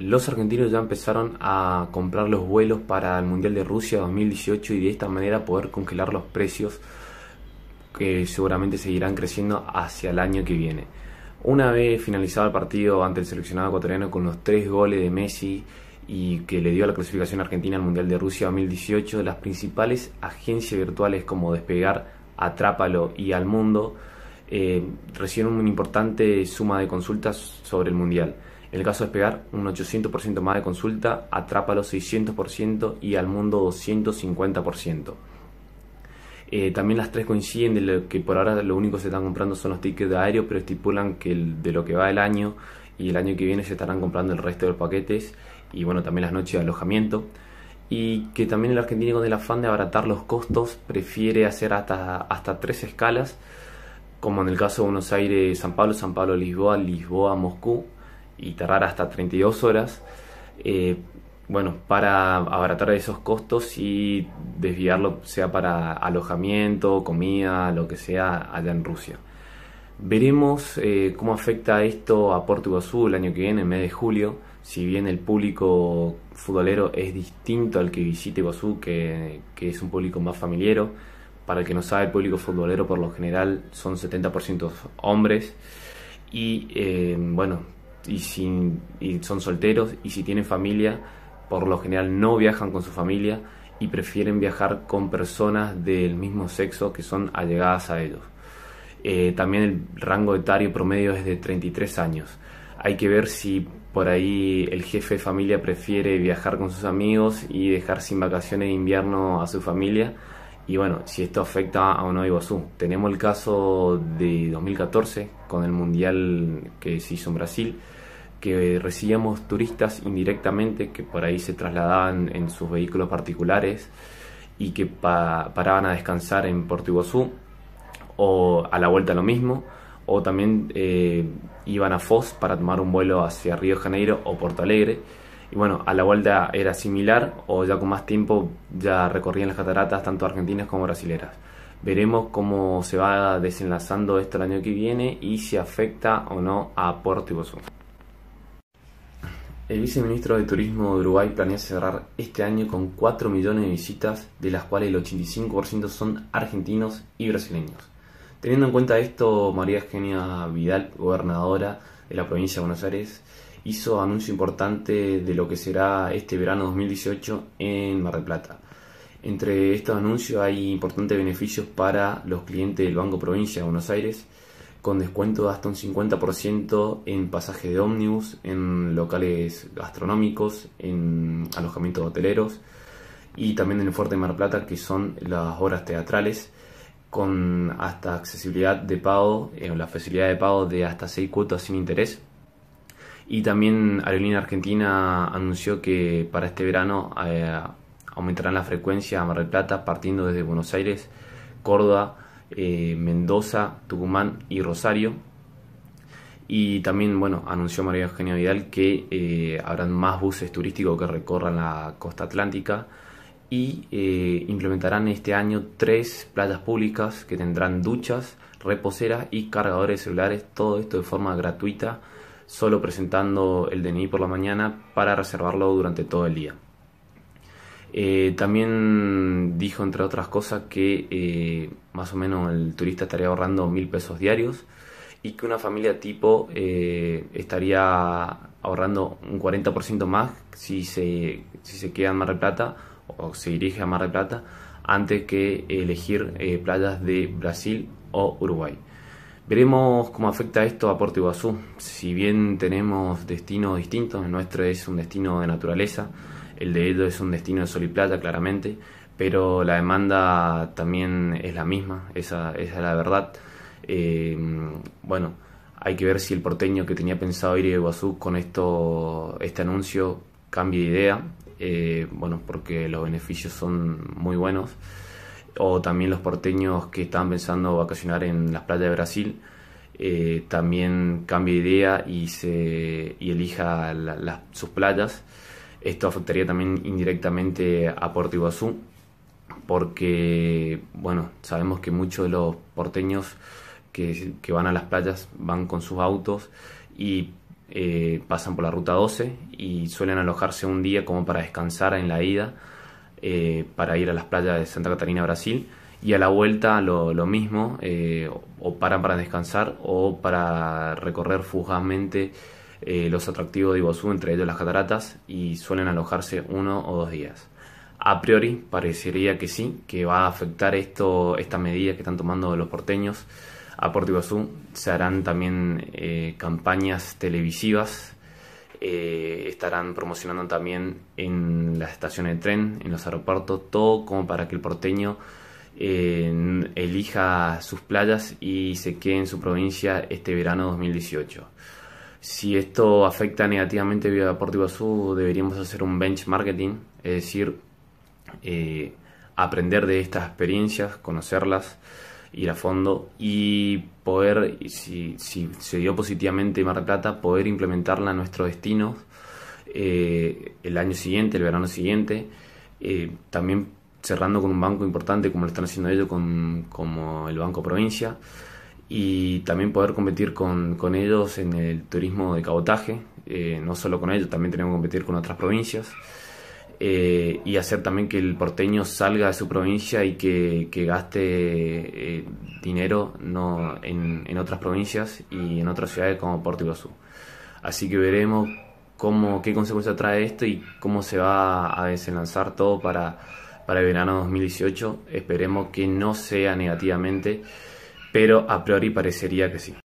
los argentinos ya empezaron a comprar los vuelos para el Mundial de Rusia 2018 y de esta manera poder congelar los precios que seguramente seguirán creciendo hacia el año que viene. Una vez finalizado el partido ante el seleccionado ecuatoriano con los tres goles de Messi y que le dio la clasificación argentina al Mundial de Rusia 2018, las principales agencias virtuales como Despegar, Atrápalo y Al Mundo eh, recibieron una importante suma de consultas sobre el Mundial. En el caso de despegar, un 800% más de consulta, atrapa los 600% y al mundo 250%. Eh, también las tres coinciden de lo que por ahora lo único que se están comprando son los tickets de aéreo, pero estipulan que de lo que va el año y el año que viene se estarán comprando el resto de los paquetes y bueno, también las noches de alojamiento. Y que también el argentino con el afán de abaratar los costos prefiere hacer hasta, hasta tres escalas, como en el caso de Buenos Aires, San Pablo, San Pablo, Lisboa, Lisboa, Moscú y tardar hasta 32 horas, eh, bueno, para abaratar esos costos y desviarlo sea para alojamiento, comida, lo que sea allá en Rusia. Veremos eh, cómo afecta esto a Porto Iguazú el año que viene, en mes de julio. Si bien el público futbolero es distinto al que visite Iguazú, que, es un público más familiero, para el que no sabe, el público futbolero por lo general son 70% hombres. Y eh, bueno, y, y son solteros y si tienen familia, por lo general no viajan con su familia y prefieren viajar con personas del mismo sexo que son allegadas a ellos. Eh, también el rango etario promedio es de 33 años. Hay que ver si por ahí el jefe de familia prefiere viajar con sus amigos y dejar sin vacaciones de invierno a su familia y bueno, si esto afecta a de Iguazú. Tenemos el caso de 2014 con el mundial que se hizo en Brasil, que recibíamos turistas indirectamente que por ahí se trasladaban en sus vehículos particulares y que paraban a descansar en Puerto Iguazú o a la vuelta lo mismo o también eh, iban a Foz para tomar un vuelo hacia Río de Janeiro o Porto Alegre y bueno, a la vuelta era similar o ya con más tiempo ya recorrían las cataratas tanto argentinas como brasileras. Veremos cómo se va desenlazando esto el año que viene y si afecta o no a Puerto Iguazú. El viceministro de Turismo de Uruguay planea cerrar este año con 4 millones de visitas, de las cuales el 85% son argentinos y brasileños. Teniendo en cuenta esto, María Eugenia Vidal, gobernadora de la provincia de Buenos Aires, hizo anuncio importante de lo que será este verano 2018 en Mar del Plata. Entre estos anuncios hay importantes beneficios para los clientes del Banco Provincia de Buenos Aires, con descuento de hasta un 50% en pasaje de ómnibus, en locales gastronómicos, en alojamientos hoteleros y también en el Fuerte de Mar Plata, que son las obras teatrales, con hasta accesibilidad de pago, en eh, la facilidad de pago de hasta 6 cuotas sin interés y también Aerolínea Argentina anunció que para este verano eh, aumentarán la frecuencia a Mar del Plata partiendo desde Buenos Aires, Córdoba, eh, Mendoza, Tucumán y Rosario. Y también, bueno, anunció María Eugenia Vidal que eh, habrán más buses turísticos que recorran la costa atlántica y eh, implementarán este año tres playas públicas que tendrán duchas, reposeras y cargadores celulares, todo esto de forma gratuita solo presentando el DNI por la mañana para reservarlo durante todo el día. Eh, también dijo, entre otras cosas, que eh, más o menos el turista estaría ahorrando mil pesos diarios y que una familia tipo eh, estaría ahorrando un 40% más si se, si se queda en Mar del Plata o se dirige a Mar del Plata antes que elegir playas de Brasil o Uruguay. Veremos cómo afecta esto a Puerto Iguazú. Si bien tenemos destinos distintos, el nuestro es un destino de naturaleza, el de Edo es un destino de sol y plata, claramente, pero la demanda también es la misma, esa, es la verdad. Eh, bueno, hay que ver si el porteño que tenía pensado ir a Iguazú con esto, este anuncio cambia de idea, eh, bueno, porque los beneficios son muy buenos o también los porteños que están pensando vacacionar en las playas de Brasil, eh, también cambie idea y, se, elija sus playas. Esto afectaría también indirectamente a Puerto Iguazú, porque bueno, sabemos que muchos de los porteños que, van a las playas van con sus autos y eh, pasan por la ruta 12 y suelen alojarse un día como para descansar en la ida eh, para ir a las playas de Santa Catarina, Brasil. Y a la vuelta lo, mismo, eh, o paran para descansar o para recorrer fugazmente eh, los atractivos de Iguazú, entre ellos las cataratas, y suelen alojarse uno o dos días. A priori parecería que sí, que va a afectar esto, estas medidas que están tomando los porteños. A Puerto Iguazú se harán también campañas televisivas eh, estarán promocionando también en las estaciones de tren, en los aeropuertos, todo como para que el porteño eh, elija sus playas y se quede en su provincia este verano 2018. Si esto afecta negativamente a deportiva, Sur, deberíamos hacer un benchmarking, es decir, eh, aprender de estas experiencias, conocerlas ir a fondo y poder, si, si se dio positivamente Mar Plata, poder implementarla en nuestro destino eh, el año siguiente, el verano siguiente. Eh, también cerrando con un banco importante como lo están haciendo ellos con, como el Banco Provincia y también poder competir con, con ellos en el turismo de cabotaje, eh, no solo con ellos, también tenemos que competir con otras provincias. Eh, y hacer también que el porteño salga de su provincia y que, gaste eh, dinero no, en, en, otras provincias y en otras ciudades como Puerto Iguazú. Así que veremos cómo, qué consecuencia trae esto y cómo se va a desenlanzar todo para, para el verano 2018. Esperemos que no sea negativamente, pero a priori parecería que sí.